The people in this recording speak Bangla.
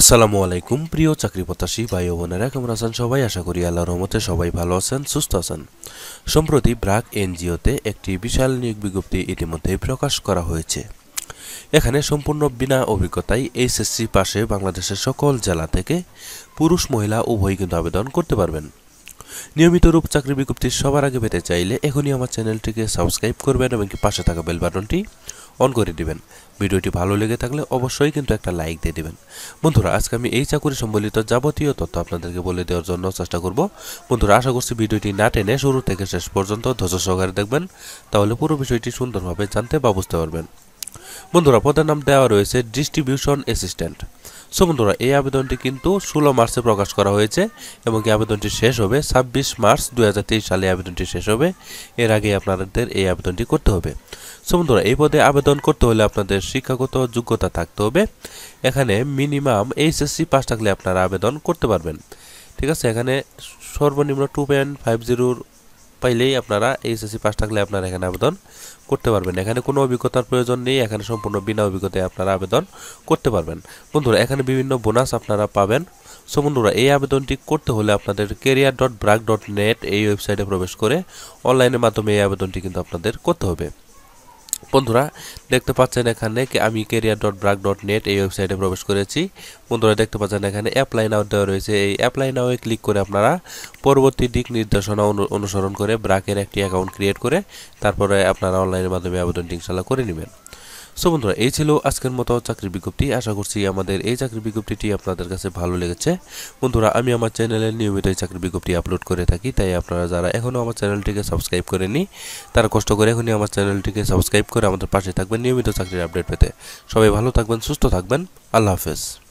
আসসালামু আলাইকুম প্রিয় চাকরি প্রত্যাশী ভাই বোনেরা কেমন আছেন সবাই আশা করি আল্লাহ রহমতে সবাই ভালো আছেন সুস্থ আছেন সম্প্রতি ব্রাক এনজিওতে একটি বিশাল নিয়োগ বিজ্ঞপ্তি ইতিমধ্যে প্রকাশ করা হয়েছে এখানে সম্পূর্ণ বিনা অভিজ্ঞতায় এইচএসসি পাশে বাংলাদেশের সকল জেলা থেকে পুরুষ মহিলা উভয়ই কিন্তু আবেদন করতে পারবেন নিয়মিত রূপ চাকরি বিজ্ঞপ্তি সবার আগে পেতে চাইলে এখনই আমার চ্যানেলটিকে সাবস্ক্রাইব করবেন এবং পাশে থাকা বেল বাটনটি অন করে দিবেন ভিডিওটি ভালো লেগে থাকলে অবশ্যই কিন্তু একটা লাইক দিয়ে দিবেন বন্ধুরা আজকে আমি এই চাকরি সম্বলিত যাবতীয় তথ্য আপনাদেরকে বলে দেওয়ার জন্য চেষ্টা করব বন্ধুরা আশা করছি ভিডিওটি না টেনে শুরু থেকে শেষ পর্যন্ত ধ্বজ সহকারে দেখবেন তাহলে পুরো বিষয়টি সুন্দরভাবে জানতে বা বুঝতে পারবেন বন্ধুরা পদের নাম দেওয়া রয়েছে ডিস্ট্রিবিউশন অ্যাসিস্ট্যান্ট সো বন্ধুরা এই আবেদনটি কিন্তু ষোলো মার্চে প্রকাশ করা হয়েছে এবং এই আবেদনটি শেষ হবে ছাব্বিশ মার্চ দু সালে আবেদনটি শেষ হবে এর আগে আপনাদের এই আবেদনটি করতে হবে সো বন্ধুরা এই পদে আবেদন করতে হলে আপনাদের শিক্ষাগত যোগ্যতা থাকতে হবে এখানে মিনিমাম এইচএসসি পাস থাকলে আপনারা আবেদন করতে পারবেন ঠিক আছে এখানে সর্বনিম্ন টু পয়েন্ট ফাইভ জিরোর পাইলেই আপনারা এইচএসসি পাস থাকলে আপনারা এখানে আবেদন করতে পারবেন এখানে কোনো অভিজ্ঞতার প্রয়োজন নেই এখানে সম্পূর্ণ বিনা অভিজ্ঞতায় আপনারা আবেদন করতে পারবেন বন্ধুরা এখানে বিভিন্ন বোনাস আপনারা পাবেন সো বন্ধুরা এই আবেদনটি করতে হলে আপনাদের career dot BRAC dot net এই ওয়েবসাইটে প্রবেশ করে অনলাইনের মাধ্যমে এই আবেদনটি কিন্তু আপনাদের করতে হবে বন্ধুরা দেখতে পাচ্ছেন এখানে আমি career dot BRAC dot net এই ওয়েবসাইটে প্রবেশ করেছি বন্ধুরা দেখতে পাচ্ছেন এখানে অ্যাপ্লাই নাও দেওয়া রয়েছে এই অ্যাপ্লাই নাও ক্লিক করে আপনারা পরবর্তী দিক নির্দেশনা অনুসরণ করে ব্রাকের একটি অ্যাকাউন্ট ক্রিয়েট করে তারপরে আপনারা অনলাইনের মাধ্যমে আবেদন ইনশাল্লাহ করে নেবেন সো বন্ধুরা এই ছিল আজকের মতো চাকরির বিজ্ঞপ্তি আশা করছি আমাদের এই চাকরির বিজ্ঞপ্তিটি আপনাদের কাছে ভালো লেগেছে বন্ধুরা আমি আমার চ্যানেলে নিয়মিত এই চাকরির বিজ্ঞপ্তি আপলোড করে থাকি তাই আপনারা যারা এখনও আমার চ্যানেলটিকে সাবস্ক্রাইব করেনি তারা কষ্ট করে এখনই আমার চ্যানেলটিকে সাবস্ক্রাইব করে আমাদের পাশে থাকবেন নিয়মিত চাকরির আপডেট পেতে সবাই ভালো থাকবেন সুস্থ থাকবেন আল্লাহ হাফেজ